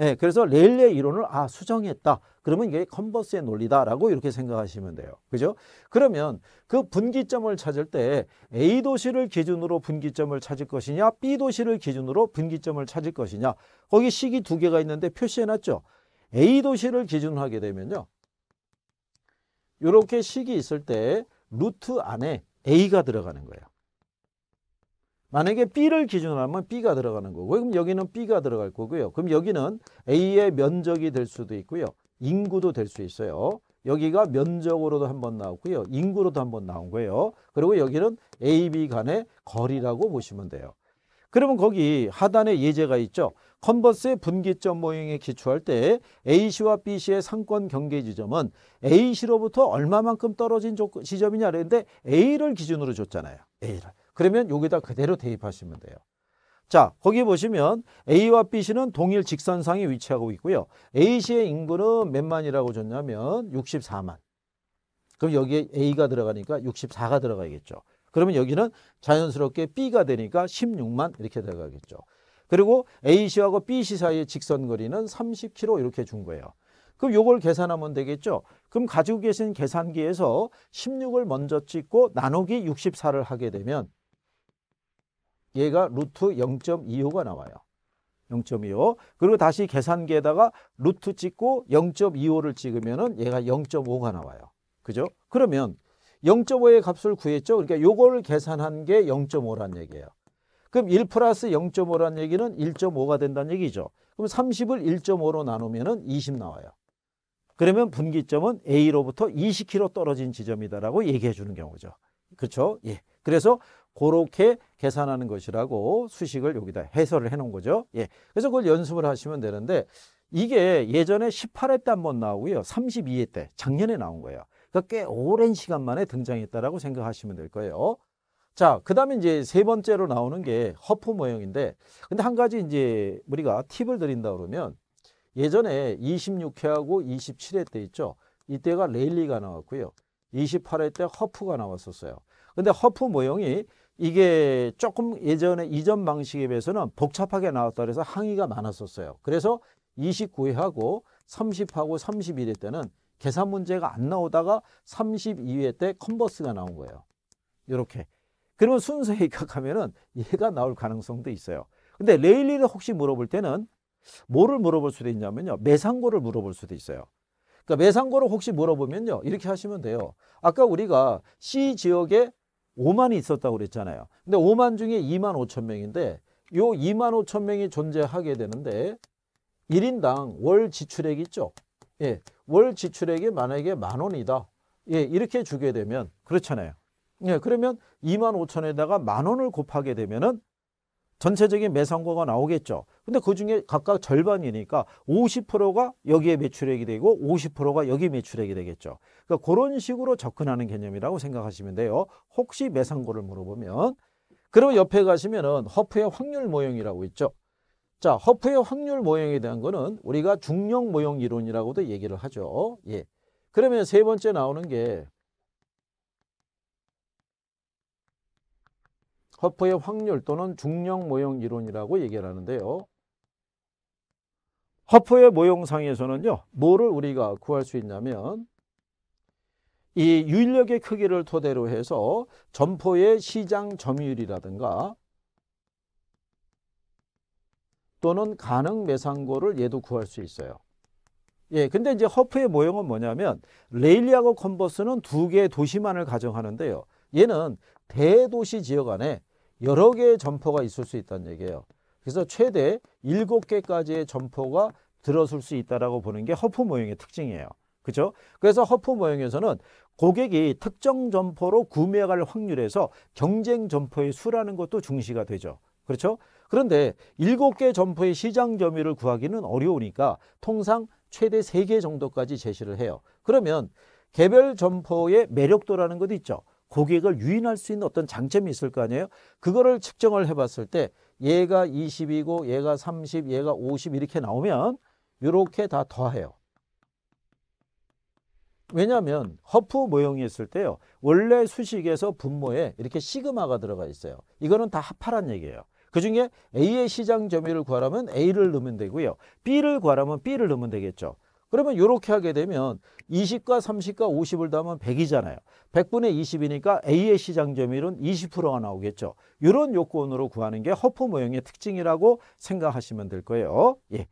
예, 그래서 레일리의 이론을 아 수정했다. 그러면 이게 컨버스의 논리다라고 이렇게 생각하시면 돼요. 그죠? 그러면 그 분기점을 찾을 때 A 도시를 기준으로 분기점을 찾을 것이냐, B 도시를 기준으로 분기점을 찾을 것이냐. 거기 식이 두 개가 있는데 표시해놨죠. A 도시를 기준으로 하게 되면요. 이렇게 식이 있을 때 루트 안에 A가 들어가는 거예요. 만약에 B를 기준으로 하면 B가 들어가는 거고 그럼 여기는 B가 들어갈 거고요. 그럼 여기는 A의 면적이 될 수도 있고요. 인구도 될 수 있어요. 여기가 면적으로도 한번 나왔고요. 인구로도 한번 나온 거예요. 그리고 여기는 A, B 간의 거리라고 보시면 돼요. 그러면 거기 하단에 예제가 있죠. 컨버스의 분기점 모형에 기초할 때 A씨와 B씨의 상권 경계 지점은 A씨로부터 얼마만큼 떨어진 지점이냐 그랬는데 A를 기준으로 줬잖아요. A를. 그러면 여기다 그대로 대입하시면 돼요. 자, 거기 보시면 A와 B씨는 동일 직선상에 위치하고 있고요. A씨의 인구는 몇만이라고 줬냐면 64만. 그럼 여기에 A가 들어가니까 64가 들어가야겠죠. 그러면 여기는 자연스럽게 B가 되니까 16만 이렇게 들어가겠죠. 그리고 A씨하고 B씨 사이의 직선거리는 30km 이렇게 준 거예요. 그럼 이걸 계산하면 되겠죠. 그럼 가지고 계신 계산기에서 16을 먼저 찍고 나누기 64를 하게 되면 얘가 루트 0.25가 나와요. 0.25 그리고 다시 계산기에다가 루트 찍고 0.25를 찍으면 은 얘가 0.5가 나와요. 그죠? 그러면 0.5의 값을 구했죠. 그러니까 요걸 계산한 게 0.5란 얘기예요. 그럼 1 플러스 0.5란 얘기는 1.5가 된다는 얘기죠. 그럼 30을 1.5로 나누면 은20 나와요. 그러면 분기점은 A로부터 20km 떨어진 지점이다라고 얘기해 주는 경우죠. 그렇죠? 예. 그래서 그렇게 계산하는 것이라고 수식을 여기다 해설을 해 놓은 거죠. 예. 그래서 그걸 연습을 하시면 되는데 이게 예전에 18회 때 한 번 나오고요. 32회 때 작년에 나온 거예요. 그러니까 꽤 오랜 시간 만에 등장했다라고 생각하시면 될 거예요. 자, 그다음에 이제 세 번째로 나오는 게 허프 모형인데 근데 한 가지 이제 우리가 팁을 드린다 그러면 예전에 26회하고 27회 때 있죠. 이때가 레일리가 나왔고요. 28회 때 허프가 나왔었어요. 근데 허프 모형이 이게 조금 예전에 이전 방식에 비해서는 복잡하게 나왔다 그래서 항의가 많았었어요. 그래서 29회하고 30하고 31회 때는 계산 문제가 안 나오다가 32회 때 컨버스가 나온 거예요. 이렇게. 그러면 순서에 입각하면은 얘가 나올 가능성도 있어요. 근데 레일리를 혹시 물어볼 때는 뭐를 물어볼 수도 있냐면요. 매상고를 물어볼 수도 있어요. 그러니까 매상고를 혹시 물어보면요. 이렇게 하시면 돼요. 아까 우리가 C 지역에 5만이 있었다고 그랬잖아요. 근데 5만 중에 2만 5천 명인데 요 2만 5천 명이 존재하게 되는데 1인당 월 지출액이 있죠. 예, 월 지출액이 만약에 만 원이다. 예, 이렇게 주게 되면 그렇잖아요. 예, 그러면 2만 5천에다가 만 원을 곱하게 되면은 전체적인 매상고가 나오겠죠. 근데 그 중에 각각 절반이니까 50%가 여기에 매출액이 되고 50%가 여기 매출액이 되겠죠. 그러니까 그런 식으로 접근하는 개념이라고 생각하시면 돼요. 혹시 매상고를 물어보면. 그리고 옆에 가시면은 허프의 확률 모형이라고 있죠. 자, 허프의 확률 모형에 대한 거는 우리가 중력 모형 이론이라고도 얘기를 하죠. 예. 그러면 세 번째 나오는 게 허프의 확률 또는 중력 모형 이론이라고 얘기를 하는데요. 허프의 모형상에서는요. 뭐를 우리가 구할 수 있냐면 이 유인력의 크기를 토대로 해서 점포의 시장 점유율이라든가 또는 가능 매상고를 얘도 구할 수 있어요. 예, 근데 이제 허프의 모형은 뭐냐면 레일리하고 컨버스는 두 개의 도시만을 가정하는데요. 얘는 대도시 지역 안에 여러 개의 점퍼가 있을 수 있다는 얘기예요. 그래서 최대 7개까지의 점퍼가 들어설 수 있다라고 보는 게 허프 모형의 특징이에요. 그죠? 렇 그래서 허프 모형에서는 고객이 특정 점퍼로 구매할 확률에서 경쟁 점퍼의 수라는 것도 중시가 되죠. 그렇죠? 그런데 7개 점포의 시장 점유를 구하기는 어려우니까 통상 최대 3개 정도까지 제시를 해요. 그러면 개별 점포의 매력도라는 것도 있죠. 고객을 유인할 수 있는 어떤 장점이 있을 거 아니에요. 그거를 측정을 해봤을 때 얘가 20이고 얘가 30, 얘가 50 이렇게 나오면 이렇게 다 더해요. 왜냐하면 허프 모형이 있을 때요. 원래 수식에서 분모에 이렇게 시그마가 들어가 있어요. 이거는 다 합하란 얘기예요. 그 중에 A의 시장 점유율을 구하라면 A를 넣으면 되고요. B를 구하라면 B를 넣으면 되겠죠. 그러면 이렇게 하게 되면 20과 30과 50을 더하면 100이잖아요. 100분의 20이니까 A의 시장 점유율은 20%가 나오겠죠. 이런 요건으로 구하는 게 허프 모형의 특징이라고 생각하시면 될 거예요. 예.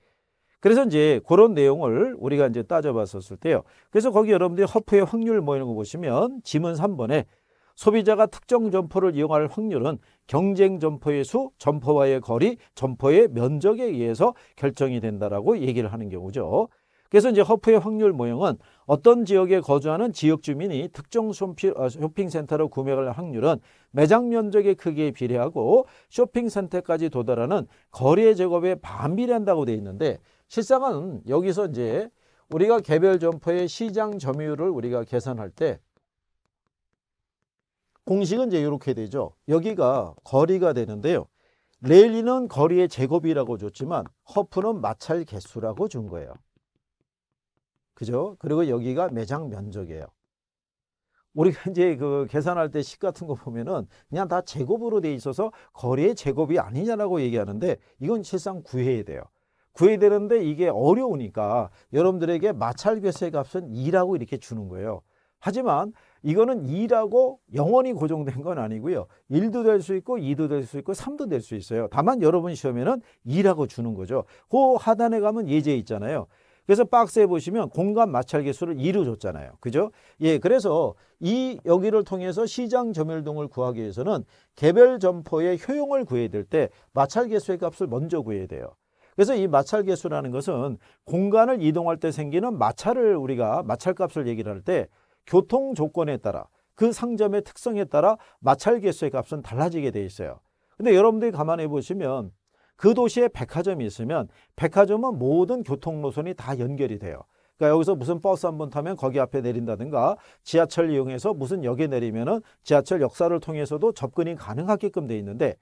그래서 이제 그런 내용을 우리가 이제 따져봤었을 때요. 그래서 거기 여러분들이 허프의 확률 모 이런 거 보시면 지문 3번에 소비자가 특정 점포를 이용할 확률은 경쟁 점포의 수, 점포와의 거리, 점포의 면적에 의해서 결정이 된다라고 얘기를 하는 경우죠. 그래서 이제 허프의 확률 모형은 어떤 지역에 거주하는 지역 주민이 특정 어, 쇼핑센터로 구매할 확률은 매장 면적의 크기에 비례하고 쇼핑센터까지 도달하는 거리의 제곱에 반비례한다고 되어 있는데 실상은 여기서 이제 우리가 개별 점포의 시장 점유율을 우리가 계산할 때 공식은 이제 이렇게 되죠. 여기가 거리가 되는데요. 레일리는 거리의 제곱이라고 줬지만 허프는 마찰 개수라고 준 거예요. 그죠? 그리고 여기가 매장 면적이에요. 우리가 이제 그 계산할 때 식 같은 거 보면은 그냥 다 제곱으로 돼 있어서 거리의 제곱이 아니냐라고 얘기하는데 이건 실상 구해야 돼요. 구해야 되는데 이게 어려우니까 여러분들에게 마찰 괴세 값은 2라고 이렇게 주는 거예요. 하지만 이거는 2라고 영원히 고정된 건 아니고요. 1도 될 수 있고 2도 될 수 있고 3도 될 수 있어요. 다만 여러분 시험에는 2라고 주는 거죠. 그 하단에 가면 예제 있잖아요. 그래서 박스에 보시면 공간 마찰 개수를 2로 줬잖아요. 그죠? 예, 그래서 이 여기를 통해서 시장 점유율동을 구하기 위해서는 개별 점포의 효용을 구해야 될 때 마찰 개수의 값을 먼저 구해야 돼요. 그래서 이 마찰 개수라는 것은 공간을 이동할 때 생기는 마찰을 우리가 마찰값을 얘기를 할 때 교통 조건에 따라 그 상점의 특성에 따라 마찰 개수의 값은 달라지게 돼 있어요. 근데 여러분들이 감안해 보시면 그 도시에 백화점이 있으면 백화점은 모든 교통 노선이 다 연결이 돼요. 그러니까 여기서 무슨 버스 한 번 타면 거기 앞에 내린다든가 지하철 이용해서 무슨 역에 내리면은 지하철 역사를 통해서도 접근이 가능하게끔 돼 있는데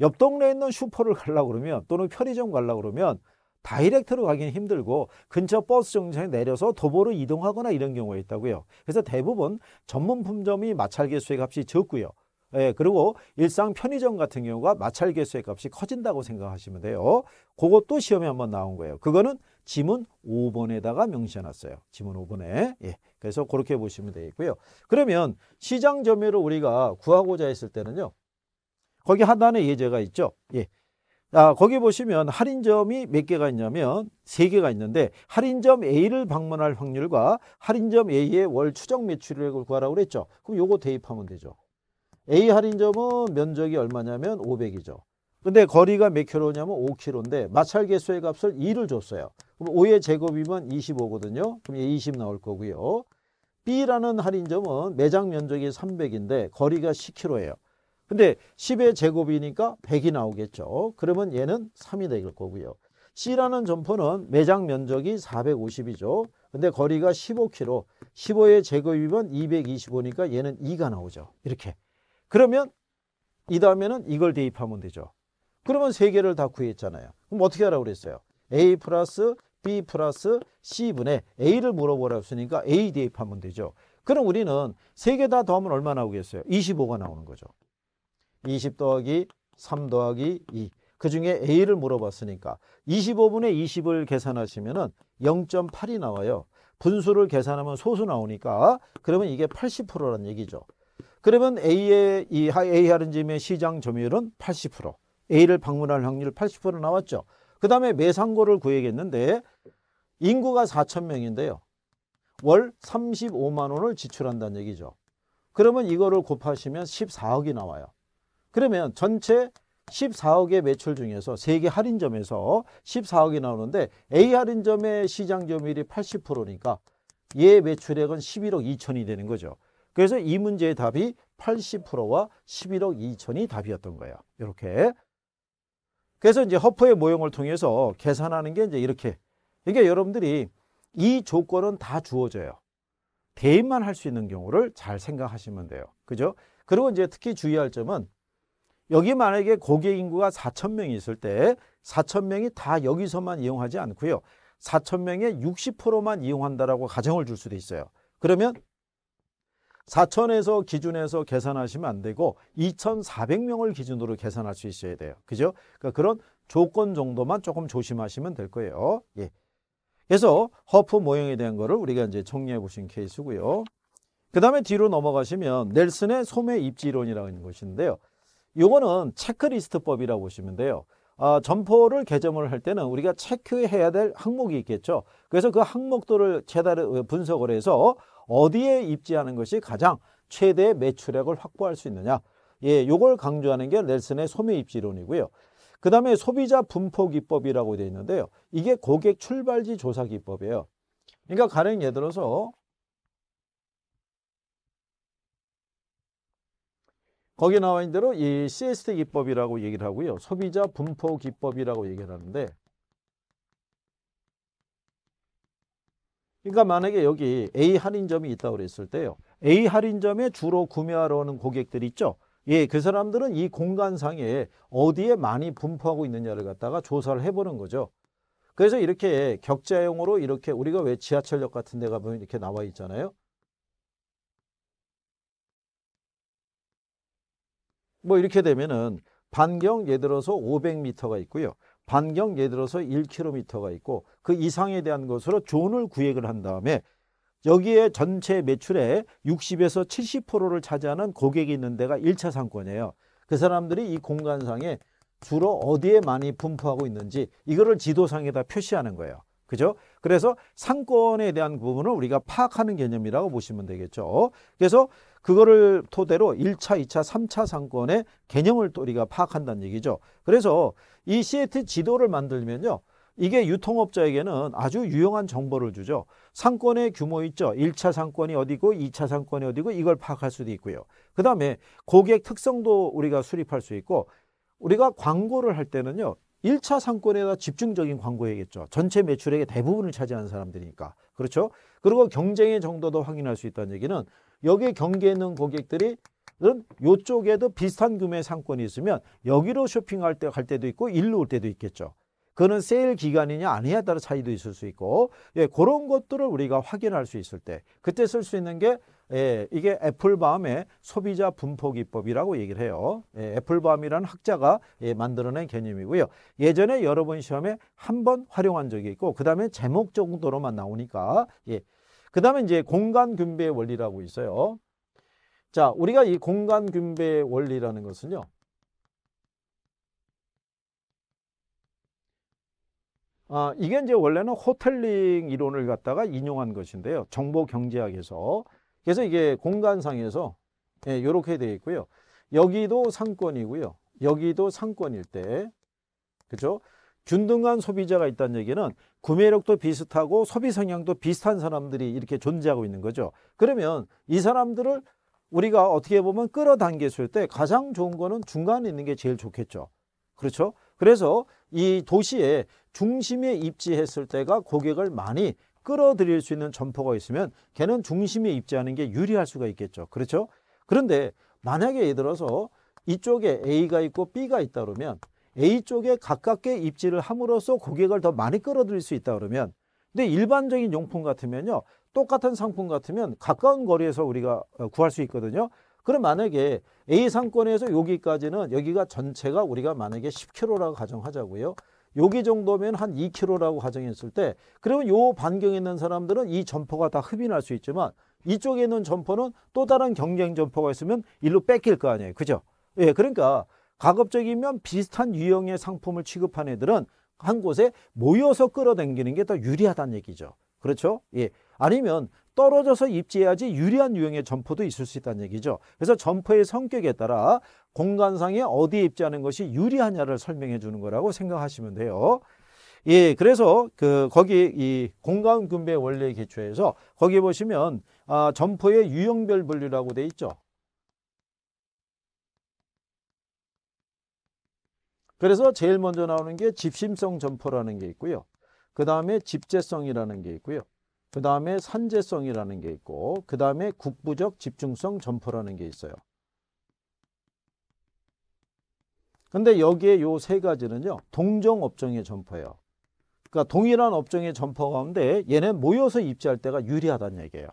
옆 동네에 있는 슈퍼를 가려고 그러면 또는 편의점 가려고 그러면 다이렉트로 가기는 힘들고 근처 버스 정류장에 내려서 도보로 이동하거나 이런 경우가 있다고요. 그래서 대부분 전문 품점이 마찰계 수의 값이 적고요. 예, 그리고 일상 편의점 같은 경우가 마찰 계수의 값이 커진다고 생각하시면 돼요. 그것도 시험에 한번 나온 거예요. 그거는 지문 5번에다가 명시해놨어요. 지문 5번에. 예, 그래서 그렇게 보시면 되겠고요. 그러면 시장 점유를 우리가 구하고자 했을 때는요. 거기 하단에 예제가 있죠. 예. 아, 거기 보시면 할인점이 몇 개가 있냐면 3개가 있는데 할인점 A를 방문할 확률과 할인점 A의 월 추정 매출액을 구하라고 그랬죠. 그럼 요거 대입하면 되죠. A 할인점은 면적이 얼마냐면 500이죠. 근데 거리가 몇 킬로냐면 5킬로인데 마찰 계수의 값을 2를 줬어요. 그럼 5의 제곱이면 25거든요. 그럼 20 나올 거고요. B라는 할인점은 매장 면적이 300인데 거리가 10킬로예요. 근데 10의 제곱이니까 100이 나오겠죠. 그러면 얘는 3이 되될 거고요. C라는 점포는 매장 면적이 450이죠. 근데 거리가 15킬로, 15의 제곱이면 225니까 얘는 2가 나오죠. 이렇게. 그러면 이 다음에는 이걸 대입하면 되죠. 그러면 세 개를 다 구했잖아요. 그럼 어떻게 하라고 그랬어요? A 플러스 B 플러스 C분의 A를 물어보라 했으니까 A 대입하면 되죠. 그럼 우리는 세 개 다 더하면 얼마 나오겠어요? 25가 나오는 거죠. 20 더하기 3 더하기 2. 그 중에 A를 물어봤으니까 25분의 20을 계산하시면 은 0.8이 나와요. 분수를 계산하면 소수 나오니까 그러면 이게 80%란 얘기죠. 그러면 A의 이 A 하른지의 시장 점유율은 80%, A를 방문할 확률 80% 나왔죠. 그 다음에 매상고를 구해야겠는데 인구가 4천명인데요. 월 35만 원을 지출한다는 얘기죠. 그러면 이거를 곱하시면 14억이 나와요. 그러면 전체 14억의 매출 중에서 세 개 할인점에서 14억이 나오는데 A 할인점의 시장 점유율이 80%니까 얘 매출액은 11억 2천이 되는 거죠. 그래서 이 문제의 답이 80%와 11억 2천이 답이었던 거예요. 이렇게. 그래서 이제 허퍼의 모형을 통해서 계산하는 게 이제 이렇게. 이게 그러니까 여러분들이 이 조건은 다 주어져요. 대입만 할 수 있는 경우를 잘 생각하시면 돼요. 그죠? 그리고 이제 특히 주의할 점은 여기 만약에 고객 인구가 4천 명이 있을 때 4천 명이 다 여기서만 이용하지 않고요. 4천 명의 60%만 이용한다라고 가정을 줄 수도 있어요. 그러면 4천에서 기준에서 계산하시면 안 되고 2,400명을 기준으로 계산할 수 있어야 돼요. 그죠? 그러니까 그런 조건 정도만 조금 조심하시면 될 거예요. 예. 그래서 허프 모형에 대한 거를 우리가 이제 정리해 보신 케이스고요. 그 다음에 뒤로 넘어가시면 넬슨의 소매 입지론이라는 것인데요. 이거는 체크리스트법이라고 보시면 돼요. 아, 점포를 개점을 할 때는 우리가 체크해야 될 항목이 있겠죠. 그래서 그 항목들을 재달 어, 분석을 해서 어디에 입지하는 것이 가장 최대 매출액을 확보할 수 있느냐. 예, 요걸 강조하는 게 넬슨의 소매 입지론이고요. 그 다음에 소비자 분포 기법이라고 되어 있는데요. 이게 고객 출발지 조사 기법이에요. 그러니까 가령 예를 들어서 거기 나와 있는 대로 이 CST 기법이라고 얘기를 하고요. 소비자 분포 기법이라고 얘기를 하는데 그러니까 만약에 여기 A 할인점이 있다고 그랬을 때요. A 할인점에 주로 구매하러 오는 고객들 있죠. 예, 그 사람들은 이 공간상에 어디에 많이 분포하고 있느냐를 갖다가 조사를 해보는 거죠. 그래서 이렇게 격자용으로 이렇게 우리가 왜 지하철역 같은 데가 보면 이렇게 나와 있잖아요. 뭐 이렇게 되면은 반경 예를 들어서 500m가 있고요. 반경 예를 들어서 1km가 있고 그 이상에 대한 것으로 존을 구획을 한 다음에 여기에 전체 매출의 60에서 70%를 차지하는 고객이 있는 데가 1차 상권이에요. 그 사람들이 이 공간상에 주로 어디에 많이 분포하고 있는지 이거를 지도상에다 표시하는 거예요. 그죠? 그래서 상권에 대한 부분을 우리가 파악하는 개념이라고 보시면 되겠죠. 그래서 그거를 토대로 1차, 2차, 3차 상권의 개념을 또 우리가 파악한다는 얘기죠. 그래서 이 CAT 지도를 만들면요. 이게 유통업자에게는 아주 유용한 정보를 주죠. 상권의 규모 있죠. 1차 상권이 어디고 2차 상권이 어디고 이걸 파악할 수도 있고요. 그 다음에 고객 특성도 우리가 수립할 수 있고 우리가 광고를 할 때는요. 1차 상권에다 집중적인 광고였겠죠. 전체 매출액의 대부분을 차지하는 사람들이니까. 그렇죠? 그리고 경쟁의 정도도 확인할 수 있다는 얘기는 여기 에경계에 있는 고객들이 요쪽에도 비슷한 규모의 상권이 있으면 여기로 쇼핑할 때 갈 때도 있고 일로 올 때도 있겠죠. 그는 세일 기간이냐 아니냐에 따라 차이도 있을 수 있고 예, 그런 것들을 우리가 확인할 수 있을 때 그때 쓸 수 있는 게 예, 이게 애플밤의 소비자 분포 기법이라고 얘기를 해요. 예, 애플밤이라는 학자가 예, 만들어낸 개념이고요. 예전에 여러 번 시험에 한 번 활용한 적이 있고 그다음에 제목 정도로만 나오니까 예. 그다음에 이제 공간 균배의 원리라고 있어요. 자, 우리가 이 공간 균배의 원리라는 것은요. 아, 이게 이제 원래는 호텔링 이론을 갖다가 인용한 것인데요. 정보 경제학에서 그래서 이게 공간상에서 이렇게 예, 되어 있고요. 여기도 상권이고요. 여기도 상권일 때 그렇죠? 균등한 소비자가 있다는 얘기는 구매력도 비슷하고 소비 성향도 비슷한 사람들이 이렇게 존재하고 있는 거죠. 그러면 이 사람들을 우리가 어떻게 보면 끌어당겼을 때 가장 좋은 거는 중간에 있는 게 제일 좋겠죠. 그렇죠? 그래서 이 도시의 중심에 입지했을 때가 고객을 많이 끌어들일 수 있는 점포가 있으면 걔는 중심에 입지하는 게 유리할 수가 있겠죠. 그렇죠? 그런데 만약에 예를 들어서 이쪽에 A가 있고 B가 있다 그러면 A 쪽에 가깝게 입지를 함으로써 고객을 더 많이 끌어들일 수 있다 그러면 근데 일반적인 용품 같으면요. 똑같은 상품 같으면 가까운 거리에서 우리가 어, 구할 수 있거든요. 그럼 만약에 A 상권에서 여기까지는 여기가 전체가 우리가 만약에 10km라고 가정하자고요. 여기 정도면 한 2kg라고 가정했을 때 그러면 요 반경에 있는 사람들은 이 점포가 다흡인할수 있지만 이쪽에 있는 점포는 또 다른 경쟁 점포가 있으면 일로 뺏길 거 아니에요. 그죠? 예, 그러니까 가급적이면 비슷한 유형의 상품을 취급한 애들은 한 곳에 모여서 끌어당기는 게 더 유리하다는 얘기죠. 그렇죠? 예. 아니면 떨어져서 입지해야지 유리한 유형의 점포도 있을 수 있다는 얘기죠. 그래서 점포의 성격에 따라 공간상에 어디에 입지하는 것이 유리하냐를 설명해 주는 거라고 생각하시면 돼요. 예, 그래서 그 거기 이 공간 분배 원리에 기초해서 거기 보시면 아, 점포의 유형별 분류라고 돼 있죠. 그래서 제일 먼저 나오는 게 집심성 점포라는 게 있고요. 그 다음에 집재성이라는 게 있고요. 그 다음에 산재성이라는 게 있고 그 다음에 국부적 집중성 점포라는 게 있어요. 근데 여기에 요 세 가지는요. 동종 업종의 점포예요. 그러니까 동일한 업종의 점포 가운데 얘는 모여서 입지할 때가 유리하다는 얘기예요.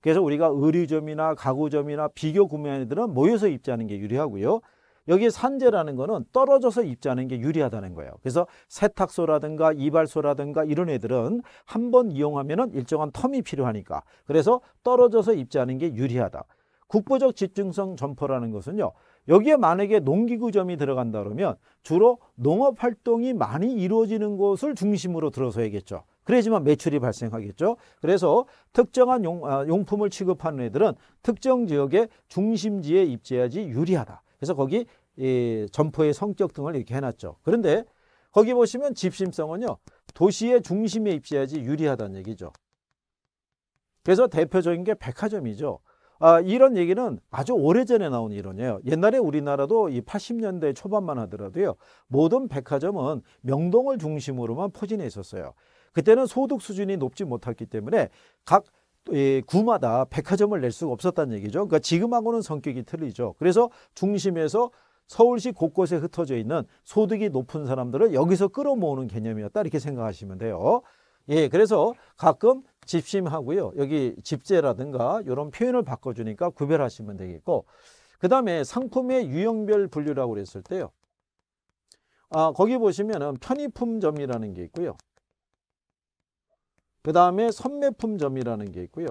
그래서 우리가 의류점이나 가구점이나 비교 구매하는 애 들은 모여서 입지하는 게 유리하고요. 여기 산재라는 거는 떨어져서 입자하는 게 유리하다는 거예요. 그래서 세탁소라든가 이발소라든가 이런 애들은 한 번 이용하면 일정한 텀이 필요하니까 그래서 떨어져서 입자하는 게 유리하다. 국보적 집중성 점포라는 것은요. 여기에 만약에 농기구점이 들어간다 그러면 주로 농업활동이 많이 이루어지는 곳을 중심으로 들어서야겠죠. 그래지만 매출이 발생하겠죠. 그래서 특정한 용, 아, 용품을 취급하는 애들은 특정 지역의 중심지에 입지해야지 유리하다. 그래서 거기 이 점포의 성격 등을 이렇게 해놨죠. 그런데 거기 보시면 집심성은요. 도시의 중심에 입지해야지 유리하다는 얘기죠. 그래서 대표적인 게 백화점이죠. 아, 이런 얘기는 아주 오래전에 나온 이론이에요. 옛날에 우리나라도 이 80년대 초반만 하더라도요. 모든 백화점은 명동을 중심으로만 포진해 있었어요. 그때는 소득 수준이 높지 못했기 때문에 각 예, 구마다 백화점을 낼 수가 없었다는 얘기죠. 그러니까 지금하고는 성격이 틀리죠. 그래서 중심에서 서울시 곳곳에 흩어져 있는 소득이 높은 사람들을 여기서 끌어모으는 개념이었다 이렇게 생각하시면 돼요. 예, 그래서 가끔 집심하고요. 여기 집재라든가 이런 표현을 바꿔주니까 구별하시면 되겠고 그 다음에 상품의 유형별 분류라고 그랬을 때요. 아, 거기 보시면은 편의품점이라는 게 있고요. 그 다음에 선매품점이라는 게 있고요.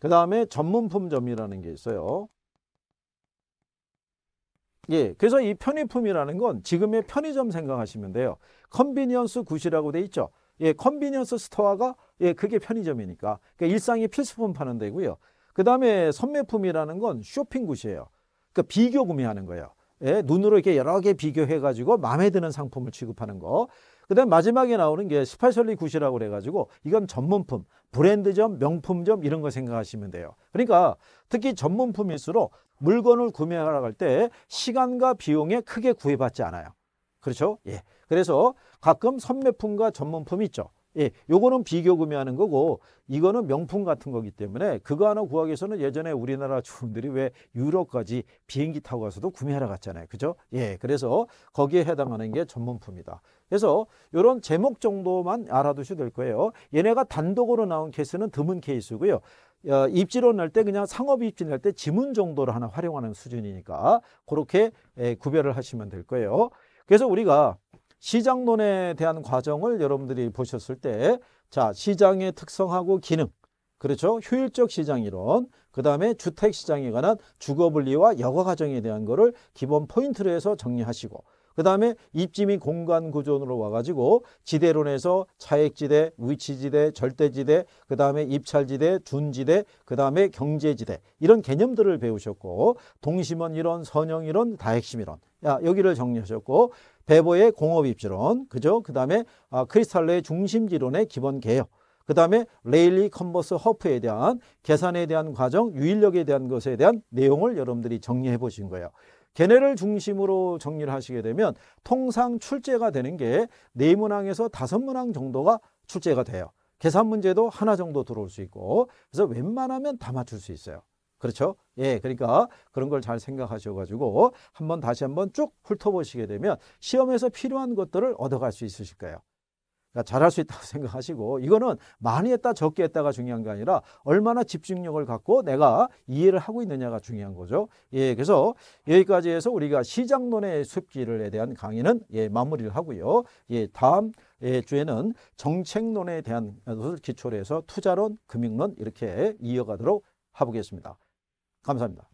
그 다음에 전문품점이라는 게 있어요. 예, 그래서 이 편의품이라는 건 지금의 편의점 생각하시면 돼요. 컨비니언스 굿이라고 돼 있죠. 예, 컨비니언스 스토어가 예, 그게 편의점이니까. 그러니까 일상의 필수품 파는 데고요. 그다음에 선매품이라는 건 쇼핑 굿이에요. 그러니까 비교 구매하는 거예요. 예, 눈으로 이렇게 여러 개 비교해 가지고 마음에 드는 상품을 취급하는 거. 그다음 마지막에 나오는 게스8셜리 굿이라고 그래가지고 이건 전문품, 브랜드점, 명품점 이런 거 생각하시면 돼요. 그러니까 특히 전문품일수록 물건을 구매하러 갈 때 시간과 비용에 크게 구애받지 않아요. 그렇죠? 예. 그래서 가끔 선매품과 전문품이 있죠. 예, 요거는 비교 구매하는 거고 이거는 명품 같은 거기 때문에 그거 하나 구하기 위해서는 예전에 우리나라 주민들이 왜 유럽까지 비행기 타고 가서도 구매하러 갔잖아요. 그죠? 예, 그래서 거기에 해당하는 게 전문품이다. 그래서 요런 제목 정도만 알아두셔도 될 거예요. 얘네가 단독으로 나온 케이스는 드문 케이스고요. 어, 입지로 낼때 그냥 상업 입지 낼 때 지문 정도를 하나 활용하는 수준이니까 그렇게 예, 구별을 하시면 될 거예요. 그래서 우리가 시장론에 대한 과정을 여러분들이 보셨을 때자 시장의 특성하고 기능 그렇죠 효율적 시장 이론 그 다음에 주택시장에 관한 주거분리와 여가과정에 대한 거를 기본 포인트로 해서 정리하시고 그 다음에 입지 및 공간 구조론으로 와가지고 지대론에서 차액지대, 위치지대, 절대지대, 그 다음에 입찰지대, 준지대, 그 다음에 경제지대 이런 개념들을 배우셨고 동심원 이론, 선형 이론, 다핵심 이론 야, 여기를 정리하셨고 베버의 공업 입지론, 그죠? 그 다음에 아, 크리스탈러의 중심지론의 기본 개요. 그 다음에 레일리 컨버스 허프에 대한 계산에 대한 과정, 유인력에 대한 것에 대한 내용을 여러분들이 정리해 보신 거예요. 걔네를 중심으로 정리를 하시게 되면 통상 출제가 되는 게 네 문항에서 다섯 문항 정도가 출제가 돼요. 계산 문제도 하나 정도 들어올 수 있고 그래서 웬만하면 다 맞출 수 있어요. 그렇죠? 예, 그러니까 그런 걸 잘 생각하셔가지고 한번 다시 한번 쭉 훑어보시게 되면 시험에서 필요한 것들을 얻어갈 수 있으실 거예요. 그러니까 잘할 수 있다고 생각하시고 이거는 많이 했다 적게 했다가 중요한 게 아니라 얼마나 집중력을 갖고 내가 이해를 하고 있느냐가 중요한 거죠. 예, 그래서 여기까지 해서 우리가 시장론의 숲길에 대한 강의는 예, 마무리를 하고요. 예, 다음 예, 주에는 정책론에 대한 것을 기초로 해서 투자론, 금융론 이렇게 이어가도록 하보겠습니다 감사합니다.